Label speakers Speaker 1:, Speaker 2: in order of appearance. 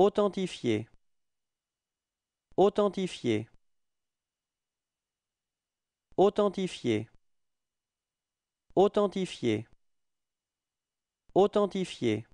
Speaker 1: Authentifier Authentifier Authentifier Authentifier Authentifier